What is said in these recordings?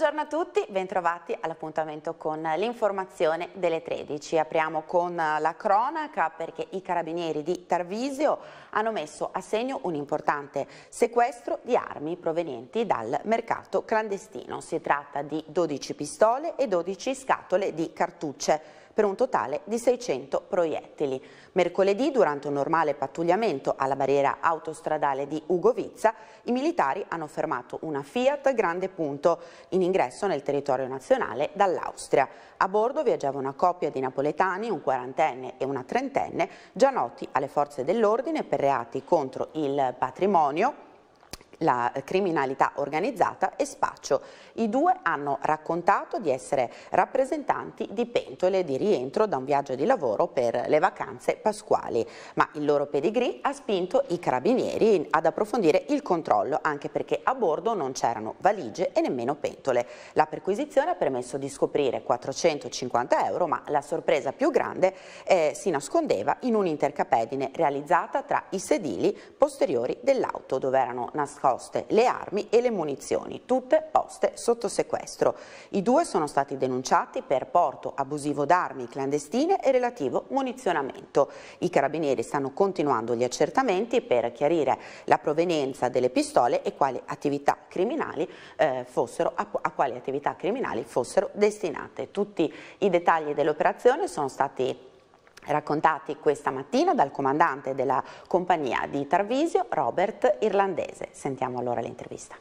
Buongiorno a tutti, bentrovati all'appuntamento con l'informazione delle 13. Apriamo con la cronaca perché i carabinieri di Tarvisio hanno messo a segno un importante sequestro di armi provenienti dal mercato clandestino. Si tratta di 12 pistole e 12 scatole di cartucce per un totale di 600 proiettili. Mercoledì, durante un normale pattugliamento alla barriera autostradale di Ugovizza, i militari hanno fermato una Fiat Grande Punto in ingresso nel territorio nazionale dall'Austria. A bordo viaggiava una coppia di napoletani, un quarantenne e una trentenne, già noti alle forze dell'ordine per reati contro il patrimonio, la criminalità organizzata e spaccio. I due hanno raccontato di essere rappresentanti di pentole di rientro da un viaggio di lavoro per le vacanze pasquali, ma il loro pedigree ha spinto i carabinieri ad approfondire il controllo, anche perché a bordo non c'erano valigie e nemmeno pentole. La perquisizione ha permesso di scoprire 450 euro, ma la sorpresa più grande eh, si nascondeva in un'intercapedine realizzata tra i sedili posteriori dell'auto, dove erano nascosti nascoste le armi e le munizioni, tutte poste sotto sequestro. I due sono stati denunciati per porto abusivo d'armi clandestine e relativo munizionamento. I carabinieri stanno continuando gli accertamenti per chiarire la provenienza delle pistole e quali attività criminali, eh, fossero, a, a quali attività criminali fossero destinate. Tutti i dettagli dell'operazione sono stati raccontati questa mattina dal comandante della compagnia di Tarvisio, Robert Irlandese. Sentiamo allora l'intervista.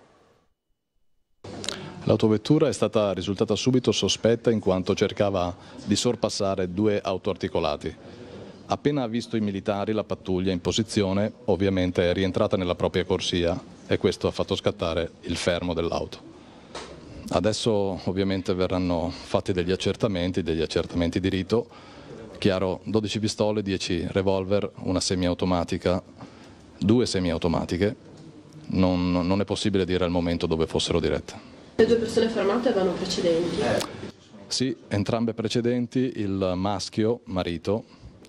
L'autovettura è stata risultata subito sospetta in quanto cercava di sorpassare due auto articolati. Appena visto i militari, la pattuglia in posizione ovviamente è rientrata nella propria corsia e questo ha fatto scattare il fermo dell'auto. Adesso ovviamente verranno fatti degli accertamenti, degli accertamenti di rito, chiaro 12 pistole, 10 revolver, una semiautomatica, due semiautomatiche, non, non è possibile dire al momento dove fossero dirette. Le due persone fermate avevano precedenti? Sì, entrambe precedenti, il maschio, marito,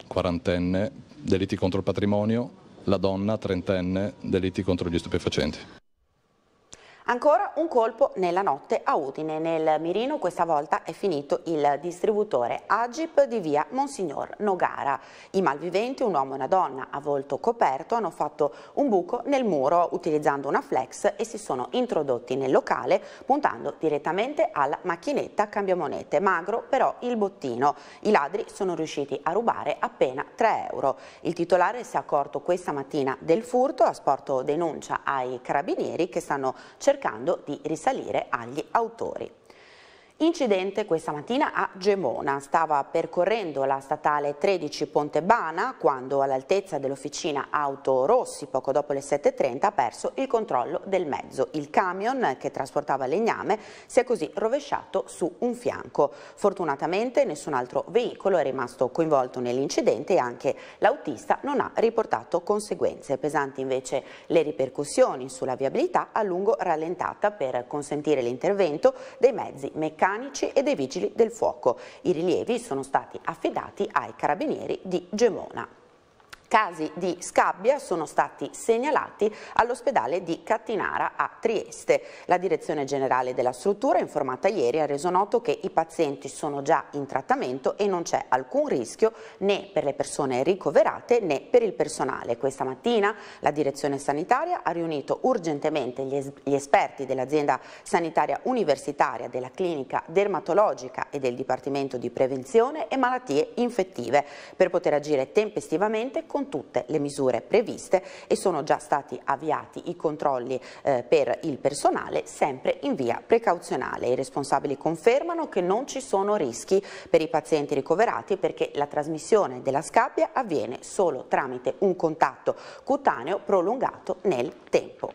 quarantenne, delitti contro il patrimonio, la donna, trentenne, delitti contro gli stupefacenti. Ancora un colpo nella notte a Udine. Nel mirino questa volta è finito il distributore Agip di via Monsignor Nogara. I malviventi, un uomo e una donna a volto coperto, hanno fatto un buco nel muro utilizzando una flex e si sono introdotti nel locale puntando direttamente alla macchinetta cambiamonete. Magro però il bottino. I ladri sono riusciti a rubare appena 3 euro. Il titolare si è accorto questa mattina del furto, ha sporto denuncia ai carabinieri che stanno cercando cercando di risalire agli autori. Incidente questa mattina a Gemona. Stava percorrendo la statale 13 Pontebana quando all'altezza dell'officina Auto Rossi, poco dopo le 7.30, ha perso il controllo del mezzo. Il camion che trasportava legname si è così rovesciato su un fianco. Fortunatamente nessun altro veicolo è rimasto coinvolto nell'incidente e anche l'autista non ha riportato conseguenze. Pesanti invece le ripercussioni sulla viabilità a lungo rallentata per consentire l'intervento dei mezzi meccanici meccanici e dei vigili del fuoco. I rilievi sono stati affidati ai carabinieri di Gemona casi di scabbia sono stati segnalati all'ospedale di Cattinara a Trieste. La direzione generale della struttura, informata ieri, ha reso noto che i pazienti sono già in trattamento e non c'è alcun rischio né per le persone ricoverate né per il personale. Questa mattina la direzione sanitaria ha riunito urgentemente gli, es gli esperti dell'azienda sanitaria universitaria, della clinica dermatologica e del Dipartimento di Prevenzione e Malattie Infettive per poter agire tempestivamente con con tutte le misure previste e sono già stati avviati i controlli eh, per il personale sempre in via precauzionale. I responsabili confermano che non ci sono rischi per i pazienti ricoverati perché la trasmissione della scabbia avviene solo tramite un contatto cutaneo prolungato nel tempo.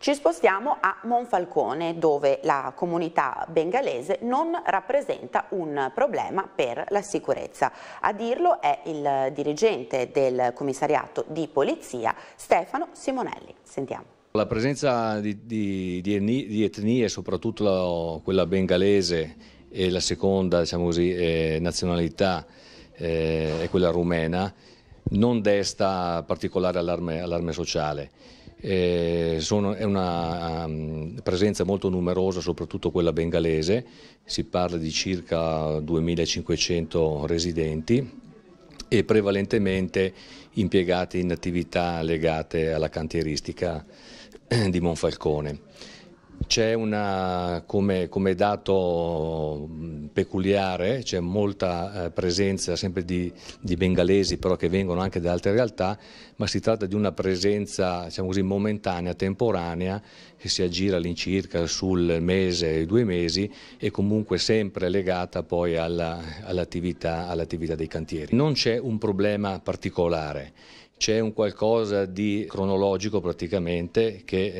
Ci spostiamo a Monfalcone dove la comunità bengalese non rappresenta un problema per la sicurezza. A dirlo è il dirigente del commissariato di polizia Stefano Simonelli. Sentiamo. La presenza di, di, di etnie, soprattutto la, quella bengalese e la seconda diciamo così, eh, nazionalità eh, è quella rumena, non desta particolare allarme, allarme sociale. Eh, sono, è una um, presenza molto numerosa, soprattutto quella bengalese, si parla di circa 2500 residenti e prevalentemente impiegati in attività legate alla cantieristica di Monfalcone. C'è una, come, come, dato peculiare, c'è molta eh, presenza sempre di, di, bengalesi però che vengono anche da altre realtà, ma si tratta di una presenza diciamo così, momentanea, temporanea, che si aggira all'incirca sul mese, due mesi e comunque sempre legata poi all'attività all all dei cantieri. Non c'è un problema particolare. C'è un qualcosa di cronologico praticamente che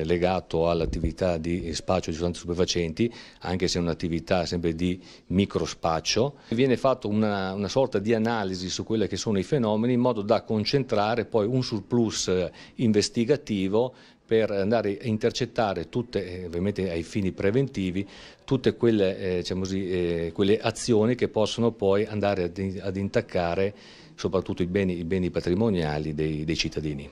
è legato all'attività di spaccio di sostanze stupefacenti, anche se è un'attività sempre di microspaccio. Viene fatta una, una, sorta di analisi su quelli che sono i fenomeni in modo da concentrare poi un surplus eh, investigativo per andare a intercettare tutte, eh, ovviamente ai fini preventivi, tutte quelle, eh, diciamo così, eh, quelle azioni che possono poi andare ad, ad intaccare soprattutto i beni, i beni patrimoniali dei, dei cittadini.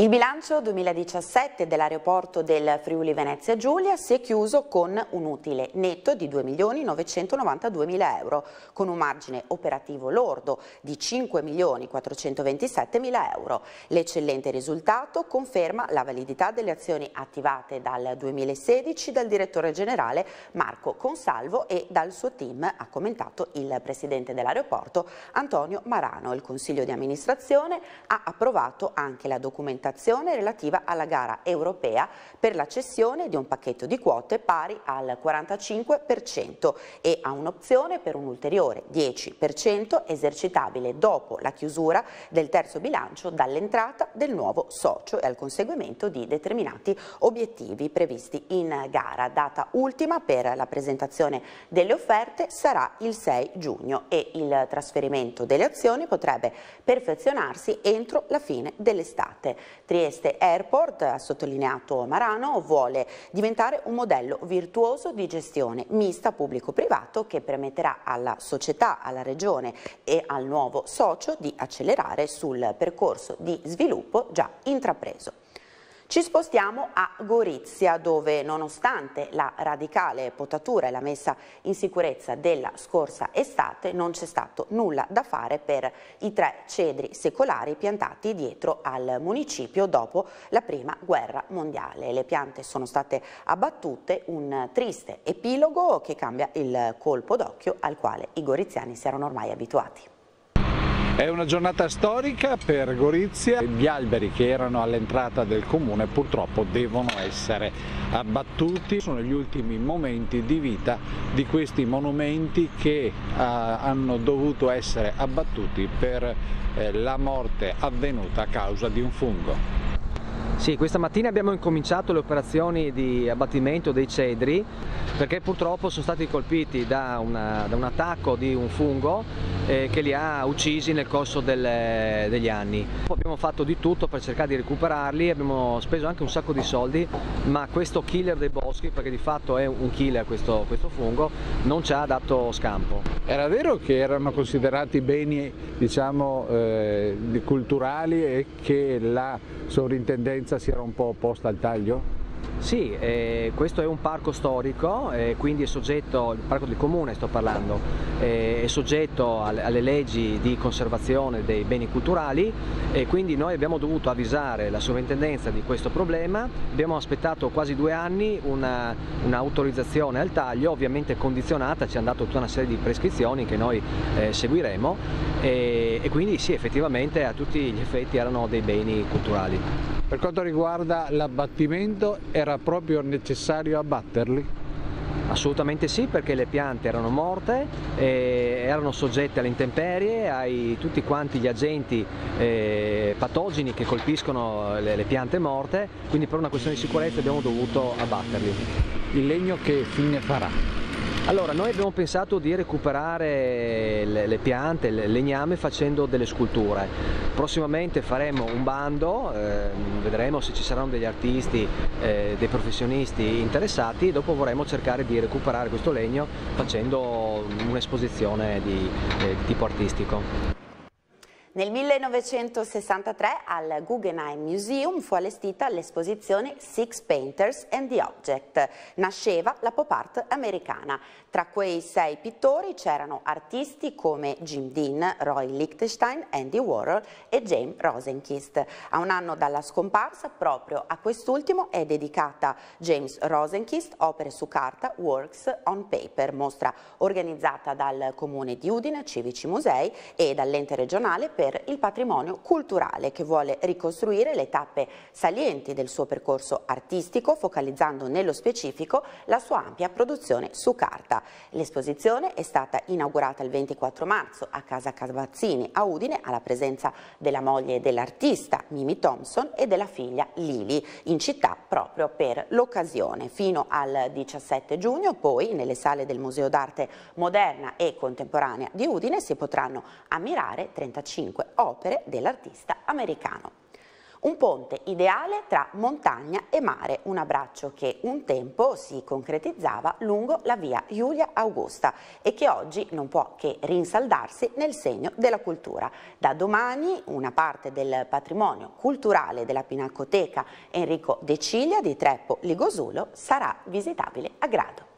Il bilancio 2017 dell'aeroporto del Friuli Venezia Giulia si è chiuso con un utile netto di 2.992.000 euro, con un margine operativo lordo di 5.427.000 euro. L'eccellente risultato conferma la validità delle azioni attivate dal 2016 dal direttore generale Marco Consalvo e dal suo team, ha commentato il presidente dell'aeroporto Antonio Marano. Il consiglio di amministrazione ha approvato anche la documentazione comunicazione relativa alla gara europea per la cessione di un pacchetto di quote pari al 45% e a un'opzione per un ulteriore 10% esercitabile dopo la chiusura del terzo bilancio dall'entrata del nuovo socio e al conseguimento di determinati obiettivi previsti in gara. Data ultima per la presentazione delle offerte sarà il 6 giugno e il trasferimento delle azioni potrebbe perfezionarsi entro la fine dell'estate. Trieste Airport, ha sottolineato Marano, vuole diventare un modello virtuoso di gestione mista pubblico-privato che permetterà alla società, alla regione e al nuovo socio di accelerare sul percorso di sviluppo già intrapreso. Ci spostiamo a Gorizia dove nonostante la radicale potatura e la messa in sicurezza della scorsa estate non c'è stato nulla da fare per i tre cedri secolari piantati dietro al municipio dopo la prima guerra mondiale. Le piante sono state abbattute, un triste epilogo che cambia il colpo d'occhio al quale i goriziani si erano ormai abituati. È una giornata storica per Gorizia, gli alberi che erano all'entrata del comune purtroppo devono essere abbattuti, sono gli ultimi momenti di vita di questi monumenti che uh, hanno dovuto essere abbattuti per uh, la morte avvenuta a causa di un fungo. Sì, questa mattina abbiamo incominciato le operazioni di abbattimento dei cedri perché purtroppo sono stati colpiti da, una, da un attacco di un fungo eh, che li ha uccisi nel corso del, degli anni. Abbiamo fatto di tutto per cercare di recuperarli, abbiamo speso anche un sacco di soldi, ma questo killer dei boschi, perché di fatto è un killer questo, questo fungo, non ci ha dato scampo. Era vero che erano considerati beni diciamo, eh, culturali e che la sovrintendenza concorrenza si era un po' opposta al taglio? Sì, eh, questo è un parco storico, eh, quindi è soggetto, il parco del comune sto parlando, eh, è soggetto al, alle leggi di conservazione dei beni culturali e quindi noi abbiamo dovuto avvisare la sovrintendenza di questo problema, abbiamo aspettato quasi due anni un'autorizzazione una al taglio, ovviamente condizionata, ci hanno dato tutta una serie di prescrizioni che noi eh, seguiremo e, e quindi sì, effettivamente a tutti gli effetti erano dei beni culturali. Per quanto riguarda l'abbattimento, era proprio necessario abbatterli? Assolutamente sì, perché le piante erano morte, eh, erano soggette alle intemperie, a tutti quanti gli agenti eh, patogeni che colpiscono le, le piante morte, quindi per una questione di sicurezza abbiamo dovuto abbatterli. Il legno che fine farà? Allora, noi abbiamo pensato di recuperare le, le piante, il legname facendo delle sculture. Prossimamente faremo un bando, eh, vedremo se ci saranno degli artisti, eh, dei professionisti interessati e dopo vorremmo cercare di recuperare questo legno facendo un'esposizione di, eh, di tipo artistico. Nel 1963 al Guggenheim Museum fu allestita l'esposizione Six Painters and the Object. Nasceva la pop art americana. Tra quei sei pittori c'erano artisti come Jim Dean, Roy Lichtenstein, Andy Warhol e James Rosenkist. A un anno dalla scomparsa, proprio a quest'ultimo è dedicata James Rosenkist, opere su carta, works on paper, mostra organizzata dal Comune di Udine, Civici Musei e dall'ente regionale per per il patrimonio culturale che vuole ricostruire le tappe salienti del suo percorso artistico, focalizzando nello specifico la sua ampia produzione su carta. L'esposizione è stata inaugurata il 24 marzo a Casa Cavazzini a Udine alla presenza della moglie dell'artista Mimi Thompson e della figlia Lili in città proprio per l'occasione. Fino al 17 giugno poi nelle sale del Museo d'Arte Moderna e Contemporanea di Udine si potranno ammirare 35 25 opere dell'artista americano. Un ponte ideale tra montagna e mare, un abbraccio che un tempo si concretizzava lungo la via Giulia Augusta e che oggi non può che rinsaldarsi nel segno della cultura. Da domani una parte del patrimonio culturale della Pinacoteca Enrico De Ciglia di Treppo Ligosulo sarà visitabile a grado.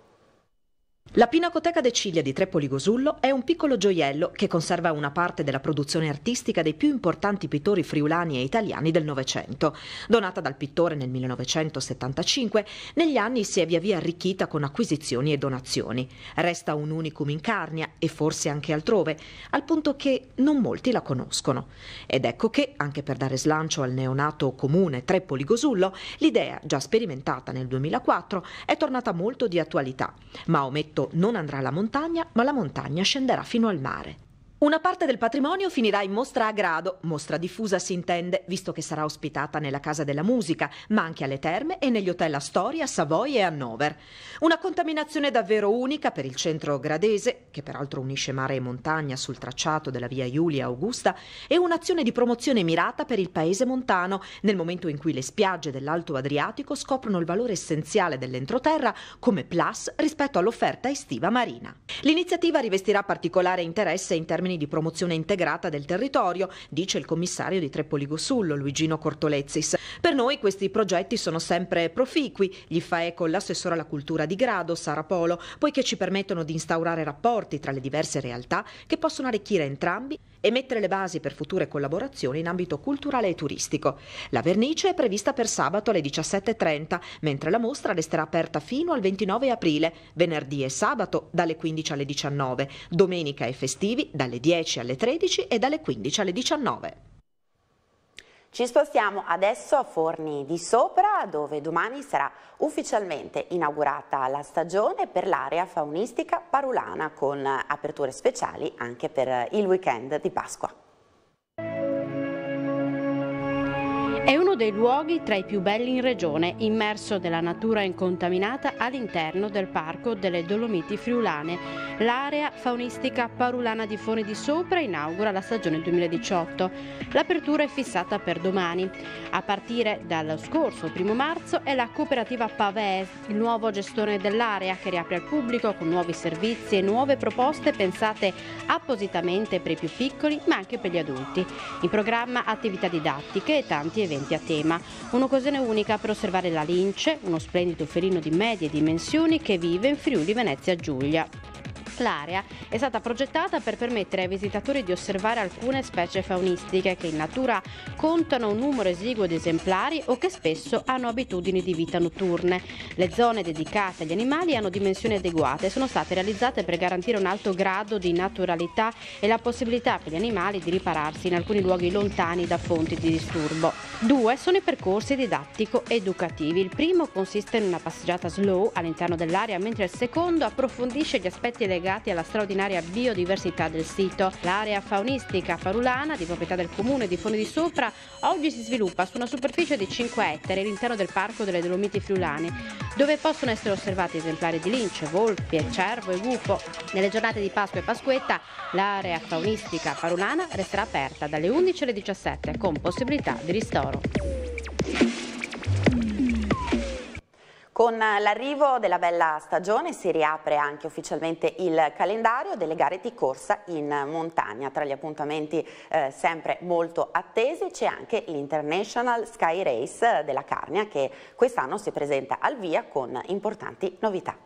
La Pinacoteca De Ciglia di Trepoli Gosullo è un piccolo gioiello che conserva una parte della produzione artistica dei più importanti pittori friulani e italiani del Novecento. Donata dal pittore nel 1975, negli anni si è via via arricchita con acquisizioni e donazioni. Resta un unicum in Carnia e forse anche altrove, al punto che non molti la conoscono. Ed ecco che, anche per dare slancio al neonato comune Trepoli Gosullo, l'idea, già sperimentata nel 2004, è tornata molto di attualità. Ma ometto non andrà alla montagna, ma la montagna scenderà fino al mare. Una parte del patrimonio finirà in mostra a grado, mostra diffusa si intende, visto che sarà ospitata nella Casa della Musica, ma anche alle terme e negli hotel Astoria, Savoia e Hannover. Una contaminazione davvero unica per il centro gradese, che peraltro unisce mare e montagna sul tracciato della via Giulia Augusta, e un'azione di promozione mirata per il paese montano, nel momento in cui le spiagge dell'Alto Adriatico scoprono il valore essenziale dell'entroterra come plus rispetto all'offerta estiva marina. L'iniziativa rivestirà particolare interesse in termini piani di promozione integrata del territorio, dice il commissario di Trepoli Gossullo, Luigino Cortolezis. Per noi questi progetti sono sempre proficui, gli fa eco l'assessore alla cultura di Grado, Sara Polo, poiché ci permettono di instaurare rapporti tra le diverse realtà che possono arricchire entrambi e mettere le basi per future collaborazioni in ambito culturale e turistico. La vernice è prevista per sabato alle 17.30, mentre la mostra resterà aperta fino al 29 aprile, venerdì e sabato dalle 15 alle 19, domenica e festivi dalle 10 alle 13 e dalle 15 alle 19. Ci spostiamo adesso a Forni di Sopra dove domani sarà ufficialmente inaugurata la stagione per l'area faunistica parulana con aperture speciali anche per il weekend di Pasqua. dei luoghi tra i più belli in regione, immerso nella natura incontaminata all'interno del Parco delle Dolomiti Friulane. L'area faunistica parulana di Fone di Sopra inaugura la stagione 2018. L'apertura è fissata per domani. A partire dallo scorso 1 marzo è la cooperativa Pavè, il nuovo gestore dell'area che riapre al pubblico con nuovi servizi e nuove proposte pensate appositamente per i più piccoli ma anche per gli adulti. In programma attività didattiche e tanti eventi attivi tema. Un'occasione unica per osservare la lince, uno splendido felino di medie dimensioni che vive in Friuli Venezia Giulia. L'area è stata progettata per permettere ai visitatori di osservare alcune specie faunistiche che in natura contano un numero esiguo di esemplari o che spesso hanno abitudini di vita notturne. Le zone dedicate agli animali hanno dimensioni adeguate e sono state realizzate per garantire un alto grado di naturalità e la possibilità per gli animali di ripararsi in alcuni luoghi lontani da fonti di disturbo. Due sono i percorsi didattico-educativi. Il primo consiste in una passeggiata slow all'interno dell'area, mentre il secondo approfondisce gli aspetti legati legati alla straordinaria biodiversità del sito. L'area faunistica farulana, di proprietà del comune di Fone di Sopra, oggi si sviluppa su una superficie di 5 ettari all'interno del Parco delle Dolomiti Friulane, dove possono essere osservati esemplari di lince, volpi, cervo e gufo. Nelle giornate di Pasqua e Pasquetta l'area faunistica farulana resterà aperta dalle 11 alle 17 con possibilità di ristoro. Con l'arrivo della bella stagione si riapre anche ufficialmente il calendario delle gare di corsa in montagna. Tra gli appuntamenti eh, sempre molto attesi c'è anche l'International Sky Race della Carnia che quest'anno si presenta al via con importanti novità.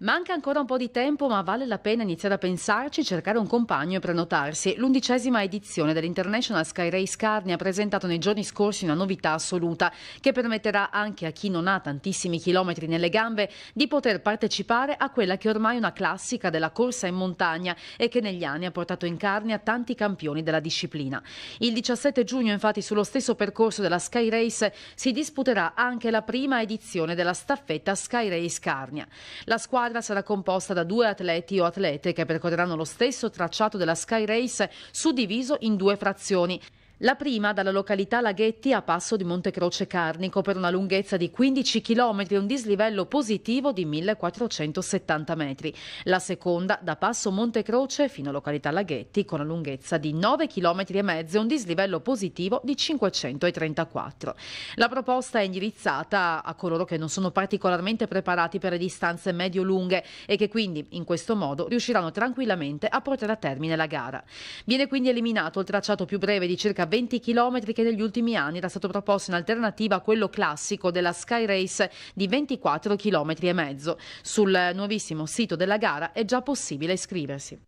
Manca ancora un po' di tempo, ma vale la pena iniziare a pensarci, cercare un compagno e prenotarsi. L'undicesima edizione dell'International Sky Race Carni ha presentato nei giorni scorsi una novità assoluta che permetterà anche a chi non ha tantissimi chilometri nelle gambe di poter partecipare a quella che ormai è una classica della corsa in montagna e che negli anni ha portato in carnia tanti campioni della disciplina. Il 17 giugno, infatti, sullo stesso percorso della Sky Race si disputerà anche la prima edizione della staffetta Sky Race Carnia. La squadra squadra sarà composta da due atleti o atlete che percorreranno lo stesso tracciato della Sky Race suddiviso in due frazioni. La prima dalla località Laghetti a passo di Montecroce Carnico per una lunghezza di 15 km e un dislivello positivo di 1470 metri. La seconda da passo Montecroce fino a località Laghetti con una lunghezza di 9 km e mezzo e un dislivello positivo di 534. La proposta è indirizzata a coloro che non sono particolarmente preparati per le distanze medio-lunghe e che quindi in questo modo riusciranno tranquillamente a portare a termine la gara. Viene quindi eliminato il tracciato più breve di circa 20 km che negli ultimi anni era stato proposto in alternativa a quello classico della Sky Race di 24 km e mezzo. Sul nuovissimo sito della gara è già possibile iscriversi.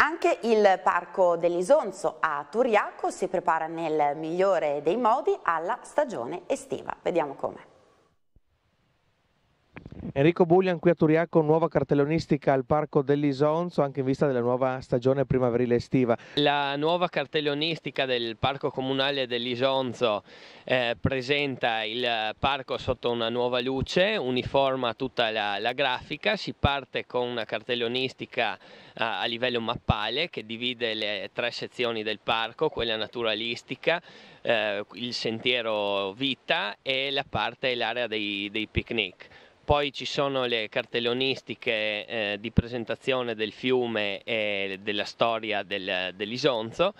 Anche il Parco dell'Isonzo a Turiaco si prepara nel migliore dei modi alla stagione estiva. Vediamo come. Enrico Buglian qui a Turiaco, nuova cartellonistica al Parco dell'Isonzo anche in vista della nuova stagione primaverile estiva. La nuova cartellonistica del Parco Comunale dell'Isonzo eh, presenta il parco sotto una nuova luce, uniforma tutta la, la grafica, si parte con una cartellonistica eh, a livello mappale che divide le tre sezioni del parco, quella naturalistica, eh, il sentiero vita e la parte l'area dei, dei picnic poi ci sono le cartellonistiche eh, di presentazione del fiume e della storia del, dell'Isonzo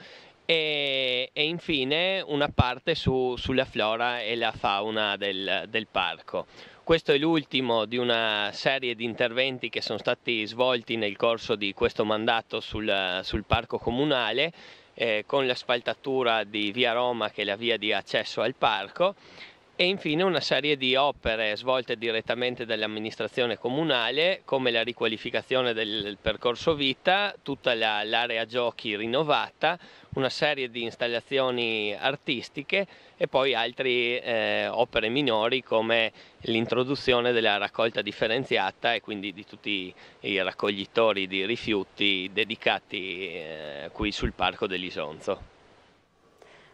e, e, infine una parte su, sulla flora e la fauna del, del parco. Questo è l'ultimo di una serie di interventi che sono stati svolti nel corso di questo mandato sul, sul parco comunale eh, con l'asfaltatura di via Roma che è la via di accesso al parco e infine una serie di opere svolte direttamente dall'amministrazione comunale come la riqualificazione del percorso vita, tutta la, l'area giochi rinnovata, una serie di installazioni artistiche e poi altre eh, opere minori come l'introduzione della raccolta differenziata e quindi di tutti i raccoglitori di rifiuti dedicati eh, qui sul parco dell'Isonzo.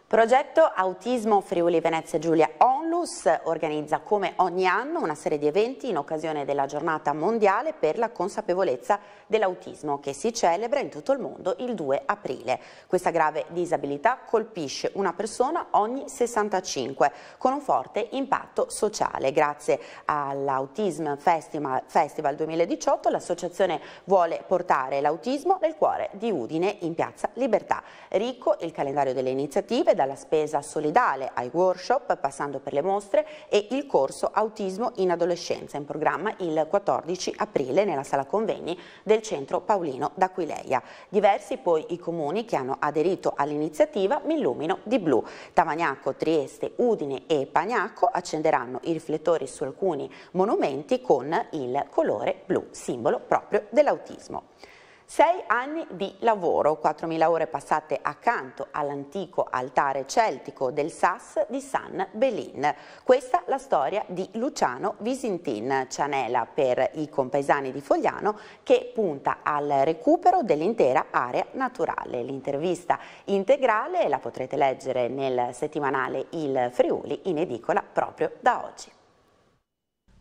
Progetto Autismo Friuli Venezia Giulia Onlus organizza come ogni anno una serie di eventi in occasione della giornata mondiale per la consapevolezza dell'autismo che si celebra in tutto il mondo il 2 aprile. Questa grave disabilità colpisce una persona ogni 65 con un forte impatto sociale. Grazie all'Autism Festival, Festival 2018 l'associazione vuole portare l'autismo nel cuore di Udine in piazza Libertà. Ricco il calendario delle iniziative dalla spesa solidale ai workshop, passando per le mostre e il corso Autismo in Adolescenza, in programma il 14 aprile nella sala convegni del centro Paolino d'Aquileia. Diversi poi i comuni che hanno aderito all'iniziativa Mi illumino di blu. Tamagnacco, Trieste, Udine e Pagnacco accenderanno i riflettori su alcuni monumenti con il colore blu, simbolo proprio dell'autismo. Sei anni di lavoro, 4.000 ore passate accanto all'antico altare celtico del Sas di San Belin. Questa la storia di Luciano Visintin, cianela per i compaesani di Fogliano, che punta al recupero dell'intera area naturale. L'intervista integrale la potrete leggere nel settimanale Il Friuli in edicola proprio da oggi.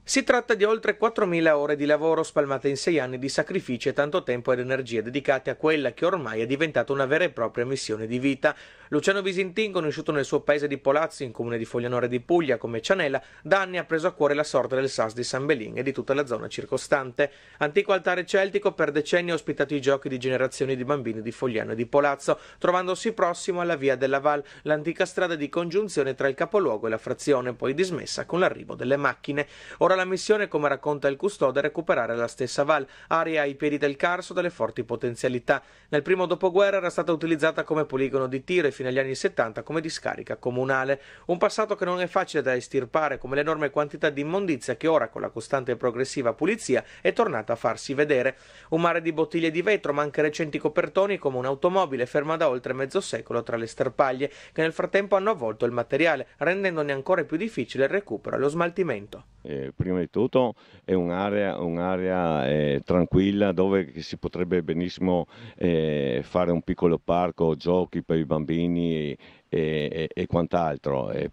Si tratta di oltre 4.000 ore di lavoro spalmate in sei anni di sacrifici e tanto tempo ed energie dedicate a quella che ormai è diventata una vera e propria missione di vita, Luciano Visintin, conosciuto nel suo paese di Polazzi, in comune di Foglianore di Puglia, come Cianella, da anni ha preso a cuore la sorte del Sas di San Belin e di tutta la zona circostante. Antico altare celtico, per decenni ha ospitato i giochi di generazioni di bambini di Fogliano e di Polazzo, trovandosi prossimo alla via della Val, l'antica strada di congiunzione tra il capoluogo e la frazione, poi dismessa con l'arrivo delle macchine. Ora la missione, come racconta il custode, è recuperare la stessa Val, area ai piedi del Carso dalle forti potenzialità. Nel primo dopoguerra era stata utilizzata come poligono di tiro e fino agli anni 70 come discarica comunale, un passato che non è facile da estirpare come l'enorme quantità di immondizia che ora con la costante e progressiva pulizia è tornata a farsi vedere, un mare di bottiglie di vetro ma anche recenti copertoni come un'automobile ferma da oltre mezzo secolo tra le sterpaglie che nel frattempo hanno avvolto il materiale rendendone ancora più difficile il recupero e lo smaltimento. Eh, prima di tutto è un'area, un'area eh, tranquilla dove si potrebbe benissimo eh, fare un piccolo parco, giochi per i bambini Salvini e, e, e quant'altro e,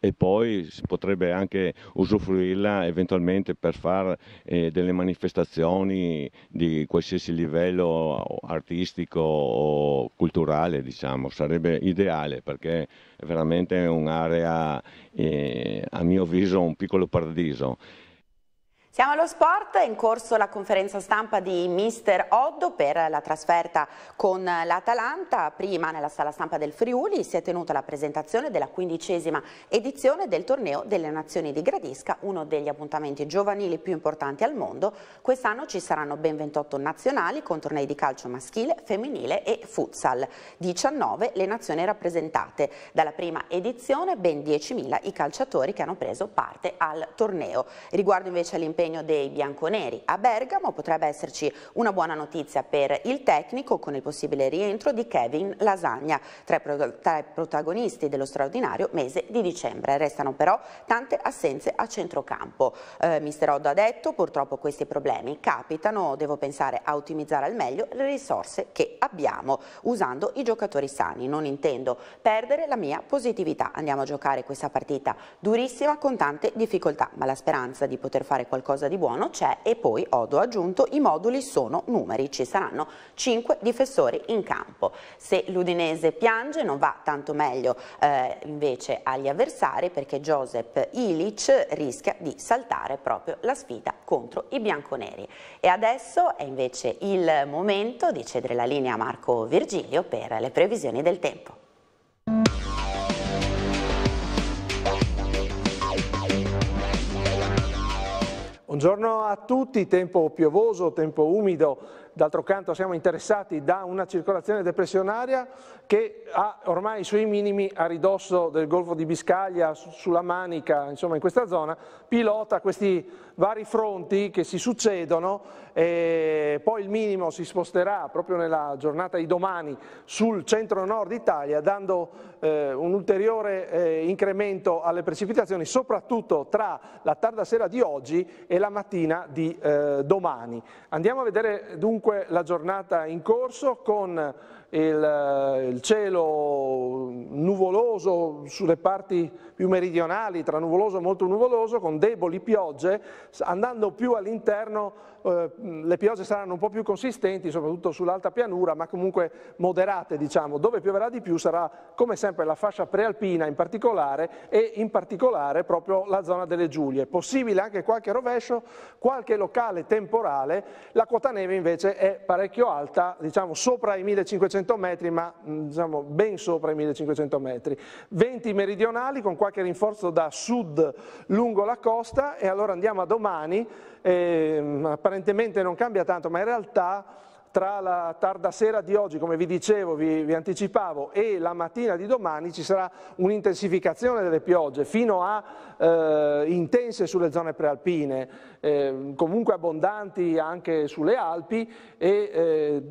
e, poi si potrebbe anche usufruirla eventualmente per fare eh, delle manifestazioni di qualsiasi livello artistico o culturale diciamo sarebbe ideale perché è veramente un'area eh, a mio avviso un piccolo paradiso siamo allo sport, è in corso la conferenza stampa di mister Oddo per la trasferta con l'Atalanta. Prima nella sala stampa del Friuli si è tenuta la presentazione della quindicesima edizione del torneo delle nazioni di Gradisca, uno degli appuntamenti giovanili più importanti al mondo. Quest'anno ci saranno ben 28 nazionali con tornei di calcio maschile, femminile e futsal. 19 le nazioni rappresentate. Dalla prima edizione ben 10.000 i calciatori che hanno preso parte al torneo. Riguardo invece all'impegno l'impegno dei bianconeri. A Bergamo potrebbe esserci una buona notizia per il tecnico con il possibile rientro di Kevin Lasagna, tra i protagonisti dello straordinario mese di dicembre. Restano però tante assenze a centrocampo. Eh, Mister Oddo ha detto purtroppo questi problemi capitano, devo pensare a ottimizzare al meglio le risorse che abbiamo usando i giocatori sani. Non intendo perdere la mia positività. Andiamo a giocare questa partita durissima con tante difficoltà, ma la speranza di poter fare qualcosa qualcosa di buono c'è e poi Odo ha aggiunto i moduli sono numeri, ci saranno 5 difensori in campo. Se l'Udinese piange non va tanto meglio eh, invece agli avversari perché Josep Ilic rischia di saltare proprio la sfida contro i bianconeri. E adesso è invece il momento di cedere la linea a Marco Virgilio per le previsioni del tempo. Buongiorno a tutti, tempo piovoso, tempo umido d'altro canto siamo interessati da una circolazione depressionaria che ha ormai i suoi minimi a ridosso del Golfo di Biscaglia, sulla Manica, insomma in questa zona, pilota questi vari fronti che si succedono, e poi il minimo si sposterà proprio nella giornata di domani sul centro-nord Italia, dando eh, un ulteriore eh, incremento alle precipitazioni, soprattutto tra la tarda sera di oggi e la mattina di eh, domani. Andiamo a vedere dunque dunque la giornata in corso con il, il, cielo nuvoloso sulle parti più meridionali, tra nuvoloso e molto nuvoloso, con deboli piogge, andando più all'interno eh, le piogge saranno un po' più consistenti, soprattutto sull'alta pianura, ma comunque moderate, diciamo. Dove pioverà di più sarà come sempre la fascia prealpina in particolare e in particolare proprio la zona delle Giulie. Possibile anche qualche rovescio, qualche locale temporale, la quota neve invece è parecchio alta, diciamo sopra i 1500 metri, ma mm, diciamo ben sopra i 1500 metri. Venti meridionali con qualche rinforzo da sud lungo la costa e allora andiamo a domani eh, apparentemente non cambia tanto, ma in realtà tra la tarda sera di oggi, come vi dicevo, vi, vi, anticipavo, e la mattina di domani ci sarà un'intensificazione delle piogge fino a eh, intense sulle zone prealpine, eh, comunque abbondanti anche sulle Alpi e eh,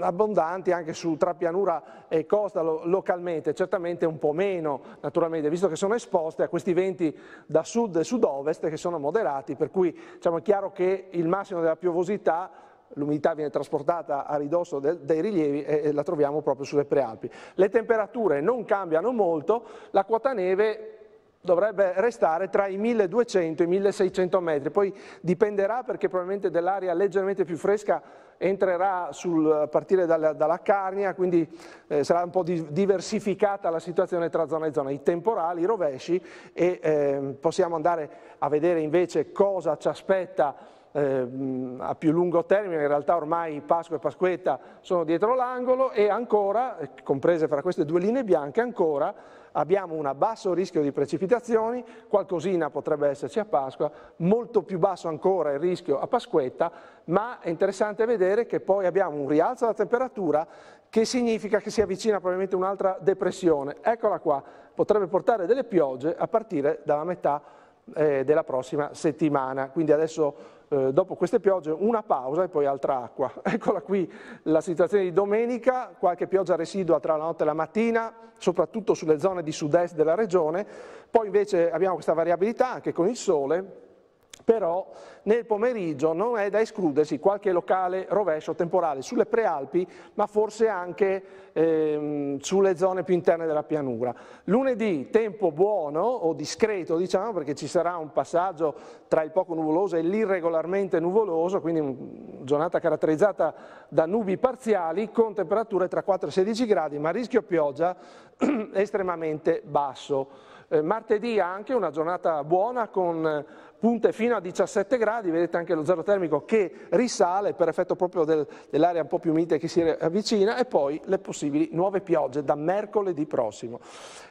abbondanti anche su tra pianura e costa lo, localmente, certamente un po' meno naturalmente, visto che sono esposte a questi venti da sud e sud-ovest che sono moderati, per cui diciamo, è chiaro che il massimo della piovosità l'umidità viene trasportata a ridosso del, dei rilievi e, e la troviamo proprio sulle prealpi. Le temperature non cambiano molto, la quota neve dovrebbe restare tra i 1200 e i 1600 metri, poi dipenderà perché probabilmente dell'aria leggermente più fresca entrerà a partire dalla, dalla, Carnia, quindi eh, sarà un po' di, diversificata la situazione tra zona e zona, i temporali, i rovesci e eh, possiamo andare a vedere invece cosa ci aspetta ehm, a più lungo termine, in realtà ormai Pasqua e Pasquetta sono dietro l'angolo e ancora, eh, comprese fra queste due linee bianche, ancora abbiamo un basso rischio di precipitazioni, qualcosina potrebbe esserci a Pasqua, molto più basso ancora il rischio a Pasquetta, ma è interessante vedere che poi abbiamo un rialzo della temperatura che significa che si avvicina probabilmente un'altra depressione. Eccola qua, potrebbe portare delle piogge a partire dalla metà eh, della prossima settimana. Quindi adesso eh, dopo queste piogge una pausa e poi altra acqua. Eccola qui la situazione di domenica, qualche pioggia residua tra la notte e la mattina, soprattutto sulle zone di sud-est della regione, poi invece abbiamo questa variabilità anche con il sole, però nel pomeriggio non è da escludersi qualche locale rovescio temporale sulle prealpi, ma forse anche ehm, sulle zone più interne della pianura. Lunedì tempo buono o discreto, diciamo, perché ci sarà un passaggio tra il poco nuvoloso e l'irregolarmente nuvoloso, quindi una giornata caratterizzata da nubi parziali con temperature tra 4 e 16 gradi, ma rischio pioggia estremamente basso. Eh, martedì anche una giornata buona con punte fino a 17 gradi, vedete anche lo zero termico che risale per effetto proprio del, dell'area un po' più mite che si avvicina e poi le possibili nuove piogge da mercoledì prossimo.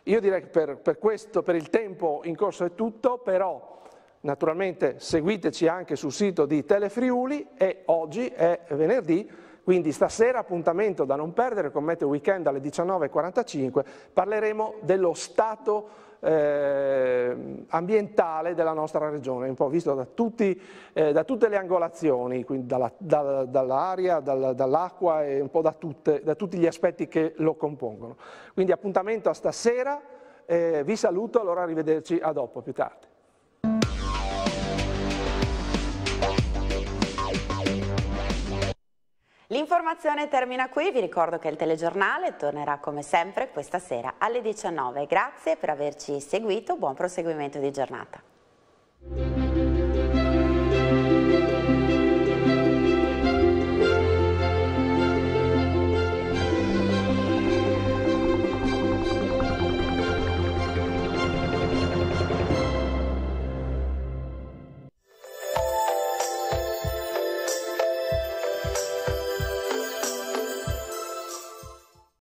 Io direi che per, per questo, per il tempo in corso è tutto, però naturalmente seguiteci anche sul sito di Telefriuli e oggi è venerdì, quindi stasera appuntamento da non perdere con Meteo Weekend alle 19.45, parleremo dello stato eh, ambientale della nostra regione, un po' visto da, tutti, eh, da tutte le angolazioni, quindi dalla, da, dall'aria, dall'acqua e un po' da, tutte, da, tutti gli aspetti che lo compongono. Quindi appuntamento a stasera, eh, vi saluto, allora arrivederci a dopo, più tardi. L'informazione termina qui, vi ricordo che il telegiornale tornerà come sempre questa sera alle 19. Grazie per averci seguito, buon proseguimento di giornata.